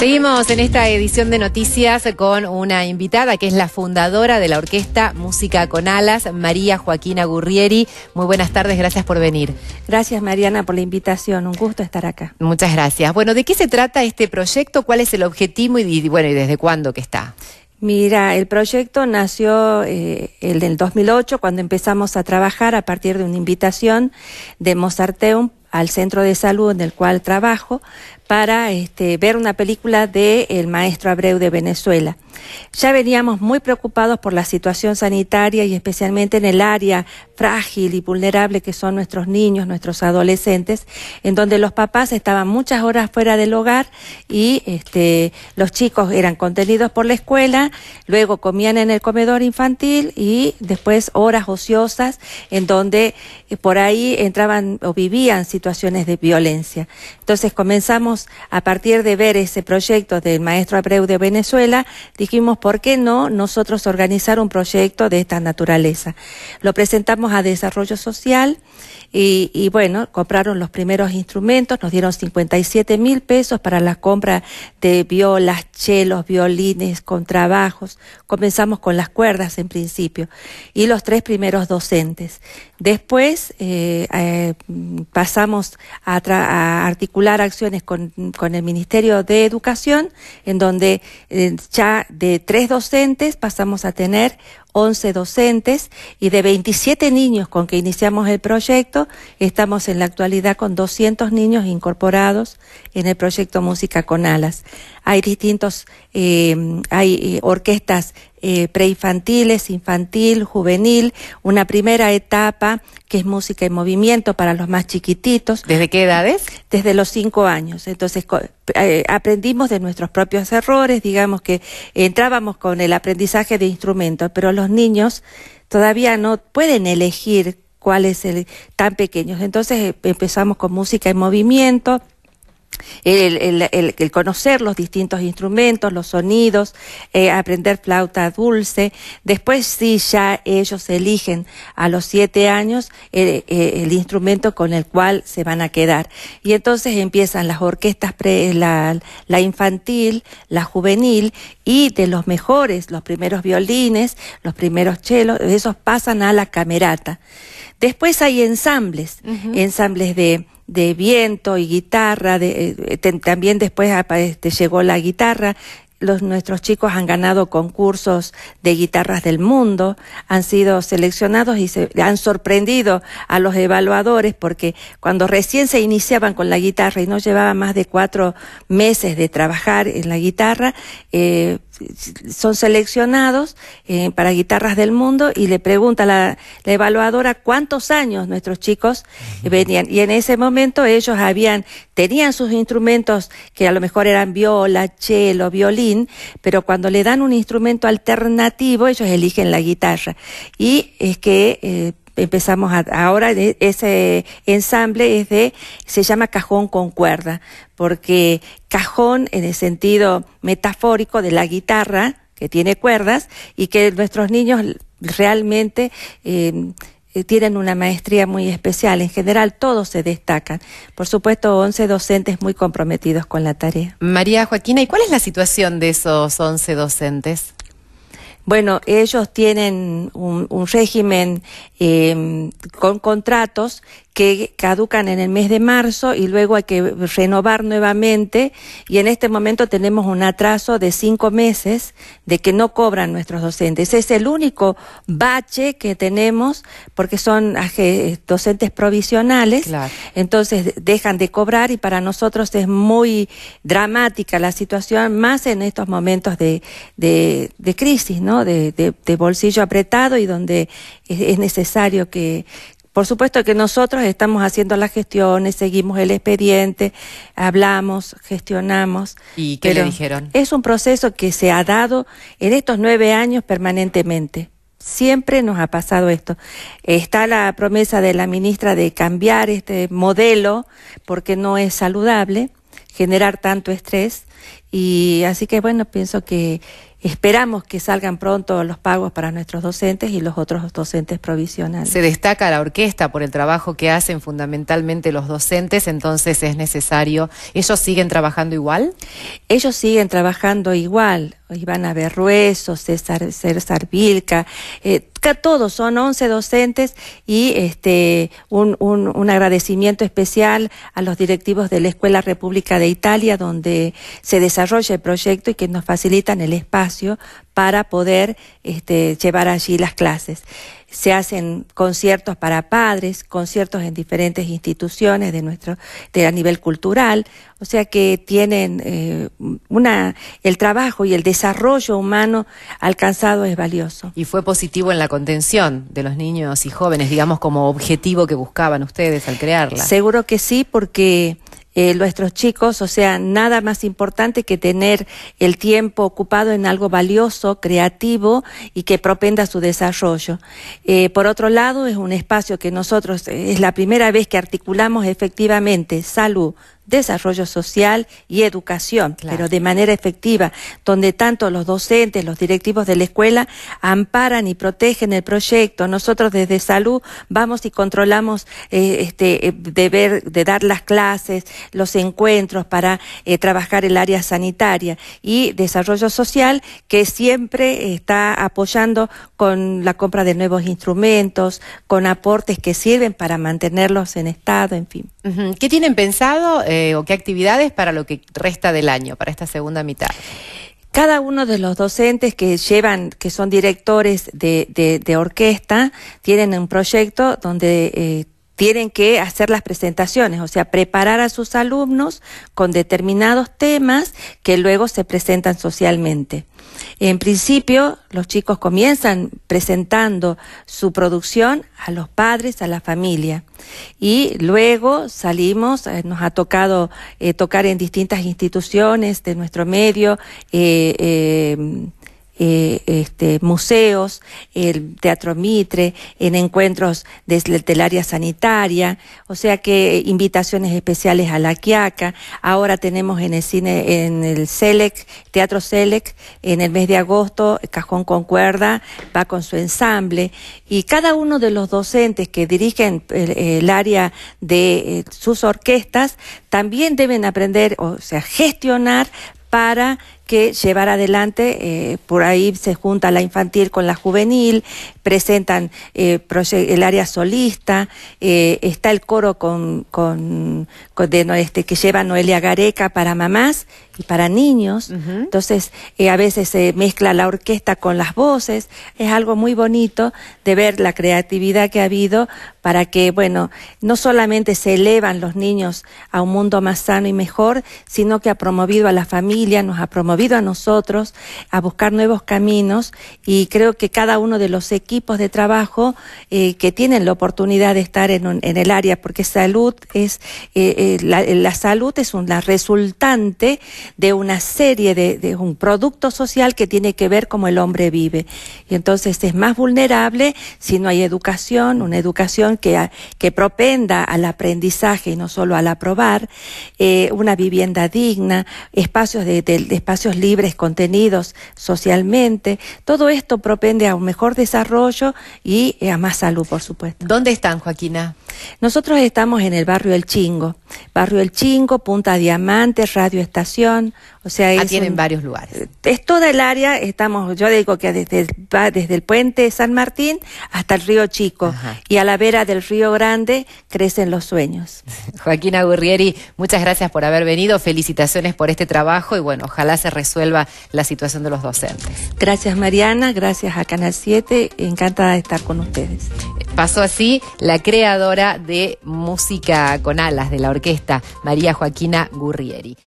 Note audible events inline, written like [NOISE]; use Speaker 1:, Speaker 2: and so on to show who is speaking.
Speaker 1: Seguimos en esta edición de noticias con una invitada que es la fundadora de la orquesta Música con Alas, María Joaquina Gurrieri. Muy buenas tardes, gracias por venir. Gracias Mariana por la invitación, un gusto estar acá. Muchas gracias. Bueno, ¿de qué se trata este proyecto? ¿Cuál es el objetivo y, bueno, y desde cuándo que está?
Speaker 2: Mira, el proyecto nació eh, el del 2008 cuando empezamos a trabajar a partir de una invitación de Mozarteum al centro de salud en el cual trabajo para este, ver una película de El maestro Abreu de Venezuela. Ya veníamos muy preocupados por la situación sanitaria y especialmente en el área frágil y vulnerable que son nuestros niños, nuestros adolescentes, en donde los papás estaban muchas horas fuera del hogar y este, los chicos eran contenidos por la escuela, luego comían en el comedor infantil y después horas ociosas en donde eh, por ahí entraban o vivían situaciones de violencia. Entonces comenzamos a partir de ver ese proyecto del maestro Abreu de Venezuela, dijimos, ¿por qué no nosotros organizar un proyecto de esta naturaleza? Lo presentamos a Desarrollo Social y, y bueno, compraron los primeros instrumentos, nos dieron 57 mil pesos para la compra de violas, chelos, violines, contrabajos. Comenzamos con las cuerdas en principio y los tres primeros docentes. Después eh, eh, pasamos a, articular acciones con, el Ministerio de Educación, en donde eh, ya de tres docentes pasamos a tener 11 docentes y de 27 niños con que iniciamos el proyecto, estamos en la actualidad con 200 niños incorporados en el proyecto Música con Alas. Hay distintos, hay orquestas eh, preinfantiles, infantil, juvenil, una primera etapa que es música en movimiento para los más chiquititos. ¿Desde qué edades? Desde los cinco años. Entonces eh, aprendimos de nuestros propios errores, digamos que entrábamos con el aprendizaje de instrumentos, pero los niños todavía no pueden elegir cuál es el tan pequeños. Entonces eh, empezamos con música en movimiento el, conocer los distintos instrumentos, los sonidos, eh, aprender flauta dulce. Después sí, ya ellos eligen a los siete años eh, eh, el instrumento con el cual se van a quedar. Y entonces empiezan las orquestas, la, infantil, la juvenil y de los mejores, los primeros violines, los primeros chelos, esos pasan a la camerata. Después hay ensambles, ensambles de de viento y guitarra, de, eh, también después este, llegó la guitarra, los, nuestros chicos han ganado concursos de guitarras del mundo, han sido seleccionados y se, han sorprendido a los evaluadores porque cuando recién se iniciaban con la guitarra y no llevaban más de cuatro meses de trabajar en la guitarra, eh, son seleccionados eh, para guitarras del mundo y le pregunta la, la evaluadora cuántos años nuestros chicos eh, venían. Y en ese momento ellos habían, tenían sus instrumentos que a lo mejor eran viola, cello, violín, pero cuando le dan un instrumento alternativo, ellos eligen la guitarra. Y es que eh, empezamos ahora ese ensamble es de se llama cajón con cuerda porque cajón en el sentido metafórico de la guitarra que tiene cuerdas y que nuestros niños realmente em, eh, tienen una maestría muy especial. En general,
Speaker 1: todos se destacan. Por supuesto, 11 docentes muy comprometidos con la tarea. María Joaquina, ¿y cuál es la situación de esos 11 docentes? Bueno, ellos tienen un, régimen eh, con contratos
Speaker 2: que caducan en el mes de marzo y luego hay que renovar nuevamente y en este momento tenemos un atraso de cinco meses de que no cobran nuestros docentes. Es el único bache que tenemos porque son docentes provisionales, entonces dejan de cobrar y para nosotros es muy dramática la situación, más en estos momentos de, crisis, ¿no? De, bolsillo apretado y donde es necesario que, por supuesto que nosotros estamos haciendo las gestiones, seguimos el expediente, hablamos, gestionamos.
Speaker 1: ¿Y qué le dijeron?
Speaker 2: Es un proceso que se ha dado en estos nueve años permanentemente. Siempre nos ha pasado esto. Está la promesa de la ministra de cambiar este modelo porque no es saludable generar tanto estrés y así que bueno, pienso que Esperamos que salgan pronto los pagos para nuestros
Speaker 1: docentes y los otros docentes
Speaker 2: provisionales.
Speaker 1: Se destaca la orquesta por el trabajo que hacen fundamentalmente los docentes, entonces es necesario. ¿Ellos siguen trabajando igual? Ellos siguen trabajando igual. Ivana Berrueso, César, César Vilca,
Speaker 2: eh, todos son 11 docentes y este un, un, un, agradecimiento especial a los directivos de la Escuela República de Italia donde se desarrolla el proyecto y que nos facilitan el espacio para poder este, llevar allí las clases. Se hacen conciertos para padres, conciertos en diferentes instituciones de nuestro, de a nivel cultural, o sea que tienen eh,
Speaker 1: una, el trabajo y el desarrollo humano alcanzado es valioso. Y fue positivo en la contención de los niños y jóvenes, digamos como objetivo que buscaban ustedes al crearla. Seguro que sí, porque eh, nuestros chicos, o sea, nada más importante
Speaker 2: que tener el tiempo ocupado en algo valioso, creativo y que propenda su desarrollo. Eh, por otro lado, es un espacio que nosotros, eh, es la primera vez que articulamos efectivamente salud, desarrollo social y educación, pero de manera efectiva, donde tanto los docentes, los directivos de la escuela amparan y protegen el proyecto. Nosotros desde salud vamos y controlamos eh, este, eh, de, de dar las clases, los encuentros para eh, trabajar el área sanitaria y desarrollo social que siempre está apoyando con la compra de nuevos instrumentos, con aportes que sirven para mantenerlos en
Speaker 1: estado, en fin. ¿Qué tienen pensado? Eh, o qué actividades para lo que resta del año, para esta segunda mitad? Cada uno de los docentes que llevan, que son directores
Speaker 2: de, orquesta, tienen un proyecto donde eh, tienen que hacer las presentaciones, o sea, preparar a sus alumnos con determinados temas que luego se presentan socialmente. En principio, los chicos comienzan presentando su producción a los padres, a la familia. Y luego salimos, eh, nos ha tocado eh, tocar en distintas instituciones de nuestro medio, eh, eh eh, este, museos, el Teatro Mitre, en encuentros desde el área sanitaria, o sea que invitaciones especiales a la Quiaca. Ahora tenemos en el cine, en el Selec, Teatro Selec, en el mes de agosto, Cajón con Cuerda va con su ensamble y cada uno de los docentes que dirigen el, área de eh, sus orquestas también deben aprender, o sea, gestionar para que llevar adelante, eh, por ahí se junta la infantil con la juvenil, presentan eh, el área solista, eh, está el coro con, con, de, este, que lleva Noelia Gareca para mamás para niños. Entonces, eh, a veces se mezcla la orquesta con las voces. Es algo muy bonito de ver la creatividad que ha habido para que, bueno, no solamente se elevan los niños a un mundo más sano y mejor, sino que ha promovido a la familia, nos ha promovido a nosotros a buscar nuevos caminos y creo que cada uno de los equipos de trabajo eh, que tienen la oportunidad de estar en, el área, porque salud es, eh, la, la salud es una resultante de una serie de, un producto social que tiene que ver cómo el hombre vive. Y entonces es más vulnerable si no hay educación, una educación que, que propenda al aprendizaje y no solo al aprobar, eh, una vivienda digna, espacios, de, espacios libres, contenidos socialmente. Todo esto propende a un mejor desarrollo y eh, a más salud, por supuesto. ¿Dónde están, Joaquina? Nosotros estamos en el barrio El Chingo, barrio El Chingo, Punta Diamante, Radio Estación, o
Speaker 1: sea, ah, varios lugares.
Speaker 2: Es toda el área, estamos, yo digo que desde va desde el puente
Speaker 1: San Martín hasta el río Chico y a la vera del río Grande crecen los sueños. [LAUGHS] Joaquina Gurrieri, muchas gracias por haber venido, felicitaciones por este trabajo y bueno, ojalá se resuelva la situación de los docentes.
Speaker 2: Gracias Mariana, gracias a Canal 7, encantada de estar con ustedes.
Speaker 1: Pasó así la creadora de música con alas de la orquesta, María Joaquina Gurrieri.